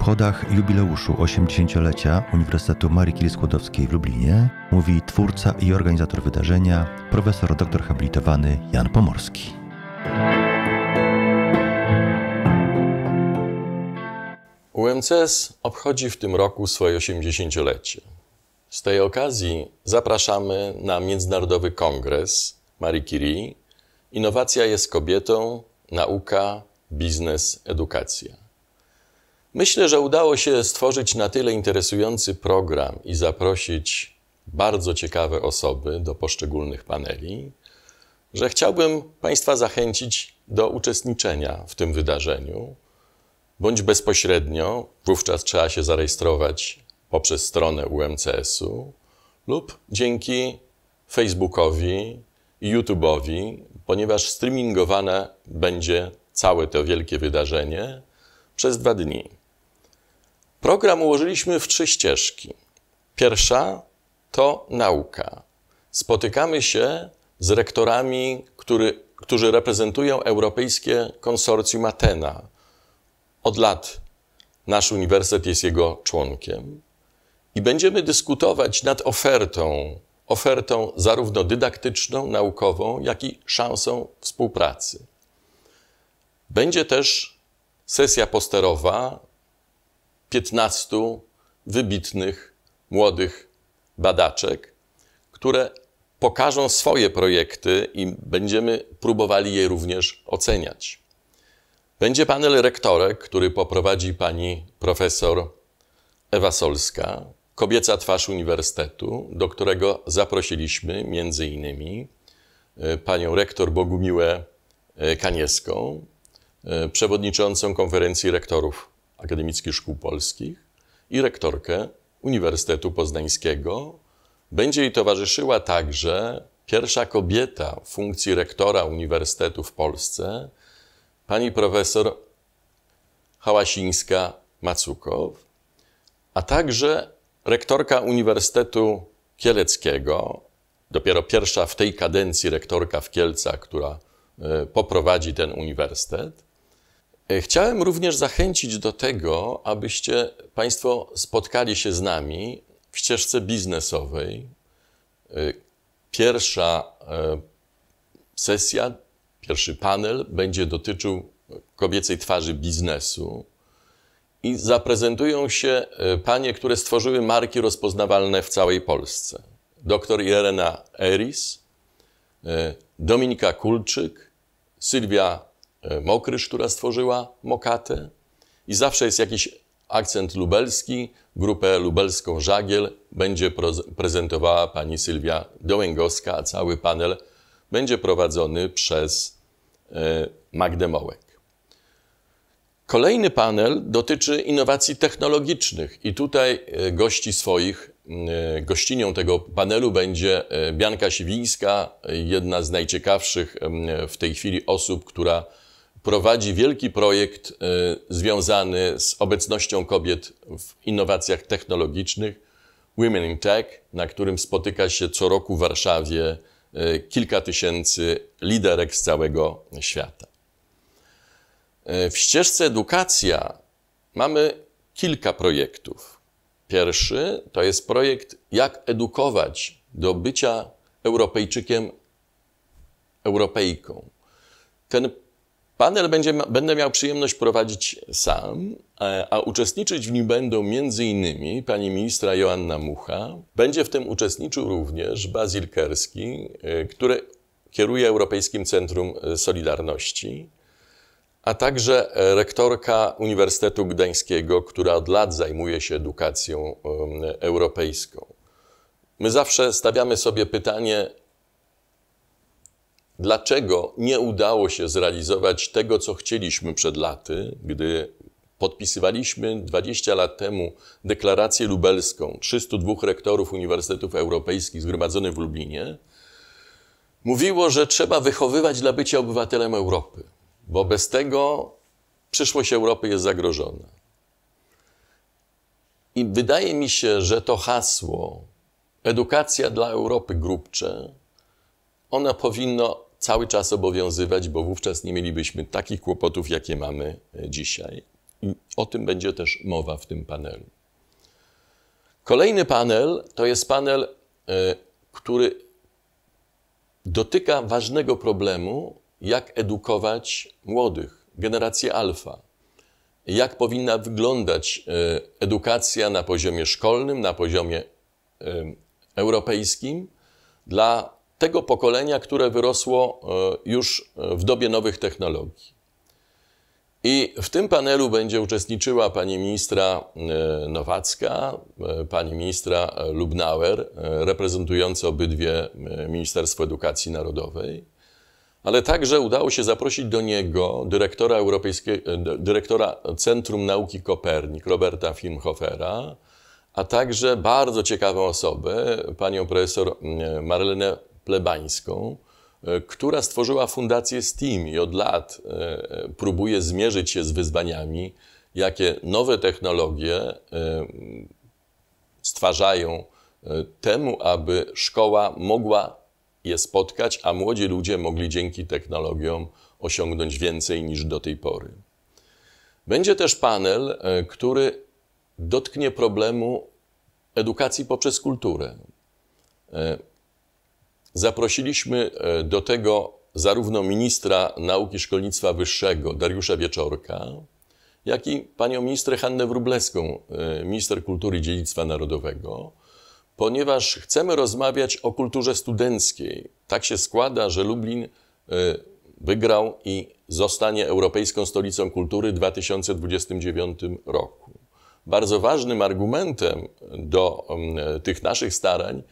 obchodach jubileuszu 80-lecia Uniwersytetu Marii Curie Skłodowskiej w Lublinie mówi twórca i organizator wydarzenia, profesor doktor habilitowany Jan Pomorski. UMCS obchodzi w tym roku swoje 80-lecie. Z tej okazji zapraszamy na Międzynarodowy Kongres Marii Curie Innowacja jest kobietą, nauka, biznes, edukacja. Myślę, że udało się stworzyć na tyle interesujący program i zaprosić bardzo ciekawe osoby do poszczególnych paneli, że chciałbym Państwa zachęcić do uczestniczenia w tym wydarzeniu, bądź bezpośrednio, wówczas trzeba się zarejestrować poprzez stronę UMCS-u, lub dzięki Facebookowi i YouTube'owi, ponieważ streamingowane będzie całe to wielkie wydarzenie przez dwa dni. Program ułożyliśmy w trzy ścieżki. Pierwsza to nauka. Spotykamy się z rektorami, który, którzy reprezentują Europejskie Konsorcjum Atena. Od lat nasz uniwersytet jest jego członkiem i będziemy dyskutować nad ofertą, ofertą zarówno dydaktyczną, naukową, jak i szansą współpracy. Będzie też sesja posterowa 15 wybitnych młodych badaczek, które pokażą swoje projekty i będziemy próbowali je również oceniać. Będzie panel rektorek, który poprowadzi pani profesor Ewa Solska, kobieca twarz uniwersytetu, do którego zaprosiliśmy między innymi e, panią rektor Bogumiłę e, Kanieską, e, przewodniczącą konferencji rektorów Akademickich Szkół Polskich i rektorkę Uniwersytetu Poznańskiego. Będzie jej towarzyszyła także pierwsza kobieta w funkcji rektora uniwersytetu w Polsce, pani profesor Hałasińska-Macukow, a także rektorka Uniwersytetu Kieleckiego, dopiero pierwsza w tej kadencji rektorka w Kielcach, która e, poprowadzi ten uniwersytet, E, chciałem również zachęcić do tego, abyście Państwo spotkali się z nami w ścieżce biznesowej. E, pierwsza e, sesja, pierwszy panel będzie dotyczył kobiecej twarzy biznesu i zaprezentują się panie, które stworzyły marki rozpoznawalne w całej Polsce. Doktor Irena Eris, Dominika Kulczyk, Sylwia E, Mokrysz, która stworzyła Mokatę. I zawsze jest jakiś akcent lubelski. Grupę lubelską Żagiel będzie prezentowała pani Sylwia Dołęgowska, a cały panel będzie prowadzony przez e, Magdę Mołek. Kolejny panel dotyczy innowacji technologicznych i tutaj e, gości swoich, gościnią tego panelu będzie Bianka Siwińska, jedna z najciekawszych w tej chwili osób, która prowadzi wielki projekt e, związany z obecnością kobiet w innowacjach technologicznych, Women in Tech, na którym spotyka się co roku w Warszawie e, kilka tysięcy liderek z całego świata. E, w ścieżce edukacja mamy kilka projektów. Pierwszy to jest projekt Jak edukować do bycia Europejczykiem, Europejką. Ten Panel będzie, będę miał przyjemność prowadzić sam, e, a uczestniczyć w nim będą m.in. pani ministra Joanna Mucha. Będzie w tym uczestniczył również Bazil Kerski, e, który kieruje Europejskim Centrum e, Solidarności, a także rektorka Uniwersytetu Gdańskiego, która od lat zajmuje się edukacją europejską. My zawsze stawiamy sobie pytanie, dlaczego nie udało się zrealizować tego, co chcieliśmy przed laty, gdy podpisywaliśmy 20 lat temu deklarację lubelską 302 rektorów uniwersytetów europejskich zgromadzonych w Lublinie, mówiło, że trzeba wychowywać dla bycia obywatelem Europy, bo bez tego przyszłość Europy jest zagrożona. I wydaje mi się, że to hasło edukacja dla Europy grubcze, ona powinno cały czas obowiązywać, bo wówczas nie mielibyśmy takich kłopotów, jakie mamy e, dzisiaj. I o tym będzie też mowa w tym panelu. Kolejny panel to jest panel, e, który dotyka ważnego problemu, jak edukować młodych, generację alfa. Jak powinna wyglądać e, edukacja na poziomie szkolnym, na poziomie europejskim dla tego pokolenia, które wyrosło e, już e, w dobie nowych technologii. I w tym panelu będzie uczestniczyła pani ministra e, Nowacka, pani ministra Lubnauer, reprezentujące obydwie Ministerstwo Edukacji Narodowej, ale także udało się zaprosić do niego dyrektora, Europejskie, dyrektora Centrum Nauki Kopernik, Roberta Filmhofera, a także bardzo ciekawą osobę, panią profesor Marlenę plebańską, e, która stworzyła fundację STEAM i od lat e, próbuje zmierzyć się z wyzwaniami, jakie nowe technologie e, stwarzają temu, aby szkoła mogła je spotkać, a młodzi ludzie mogli dzięki technologiom osiągnąć więcej niż do tej pory. Będzie też panel, który dotknie problemu edukacji poprzez kulturę. Zaprosiliśmy e, do tego zarówno ministra nauki szkolnictwa wyższego Dariusza Wieczorka, jak i panią ministrę Hannę Wróblewską, e, minister kultury i dziedzictwa narodowego, ponieważ chcemy rozmawiać o kulturze studenckiej. Tak się składa, że Lublin e, wygrał i zostanie Europejską Stolicą Kultury w 2029 roku. Bardzo ważnym argumentem do tych naszych starań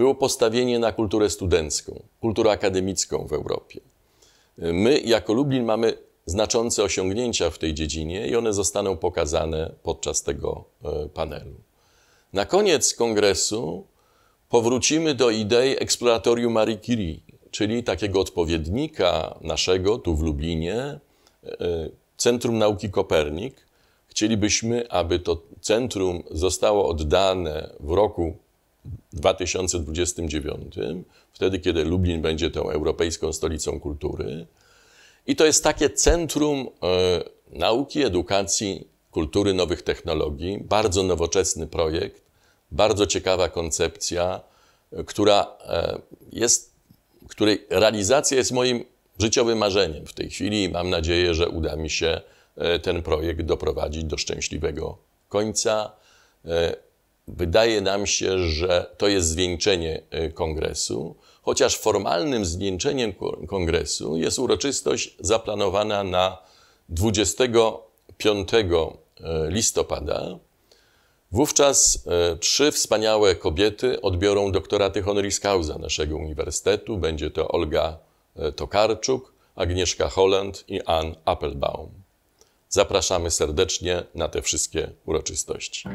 było postawienie na kulturę studencką, kulturę akademicką w Europie. My, jako Lublin, mamy znaczące osiągnięcia w tej dziedzinie i one zostaną pokazane podczas tego e, panelu. Na koniec kongresu powrócimy do idei eksploratorium Marie Curie, czyli takiego odpowiednika naszego tu w Lublinie, e, Centrum Nauki Kopernik. Chcielibyśmy, aby to centrum zostało oddane w roku 2029, wtedy kiedy Lublin będzie tą europejską stolicą kultury. I to jest takie centrum y, nauki, edukacji, kultury, nowych technologii, bardzo nowoczesny projekt, bardzo ciekawa koncepcja, e, która y, jest, której realizacja jest moim życiowym marzeniem w tej chwili mam nadzieję, że uda mi się ten projekt doprowadzić do szczęśliwego końca Wydaje nam się, że to jest zwieńczenie e, kongresu, chociaż formalnym zwieńczeniem kongresu jest uroczystość zaplanowana na 25 e, listopada. Wówczas e, trzy wspaniałe kobiety odbiorą doktoraty honoris causa naszego uniwersytetu. Będzie to Olga Tokarczuk, Agnieszka Holland i Ann Applebaum. Zapraszamy serdecznie na te wszystkie uroczystości.